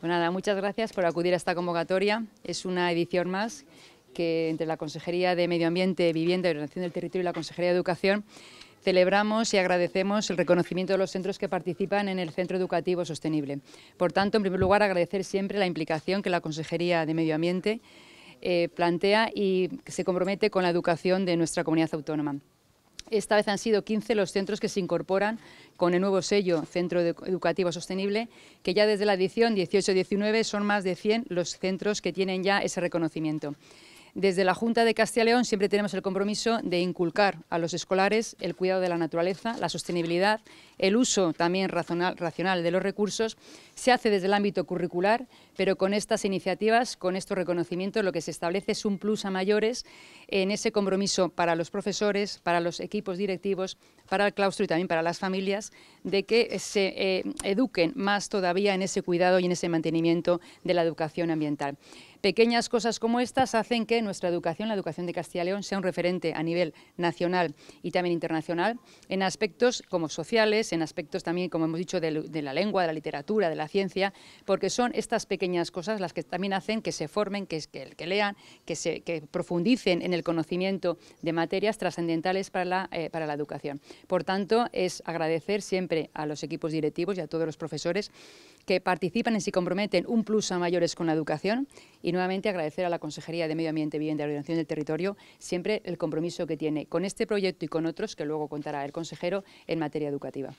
Pues nada, muchas gracias por acudir a esta convocatoria. Es una edición más que entre la Consejería de Medio Ambiente, Vivienda y Ordenación del Territorio y la Consejería de Educación celebramos y agradecemos el reconocimiento de los centros que participan en el Centro Educativo Sostenible. Por tanto, en primer lugar, agradecer siempre la implicación que la Consejería de Medio Ambiente eh, plantea y se compromete con la educación de nuestra comunidad autónoma. Esta vez han sido 15 los centros que se incorporan con el nuevo sello Centro Educativo Sostenible, que ya desde la edición 18-19 son más de 100 los centros que tienen ya ese reconocimiento. Desde la Junta de Castilla y León siempre tenemos el compromiso de inculcar a los escolares el cuidado de la naturaleza, la sostenibilidad, el uso también racional de los recursos. Se hace desde el ámbito curricular, pero con estas iniciativas, con estos reconocimientos, lo que se establece es un plus a mayores en ese compromiso para los profesores, para los equipos directivos, para el claustro y también para las familias, de que se eh, eduquen más todavía en ese cuidado y en ese mantenimiento de la educación ambiental. Pequeñas cosas como estas hacen que nuestra educación, la educación de Castilla y León, sea un referente a nivel nacional y también internacional en aspectos como sociales, en aspectos también, como hemos dicho, de, la lengua, de la literatura, de la ciencia, porque son estas pequeñas cosas las que también hacen que se formen, que, que, que lean, que, se, profundicen en el conocimiento de materias trascendentales para la, eh, para la educación. Por tanto, es agradecer siempre a los equipos directivos y a todos los profesores que participan y se comprometen un plus a mayores con la educación y nuevamente agradecer a la Consejería de Medio Ambiente, Vivienda y Ordenación del Territorio siempre el compromiso que tiene con este proyecto y con otros que luego contará el consejero en materia educativa.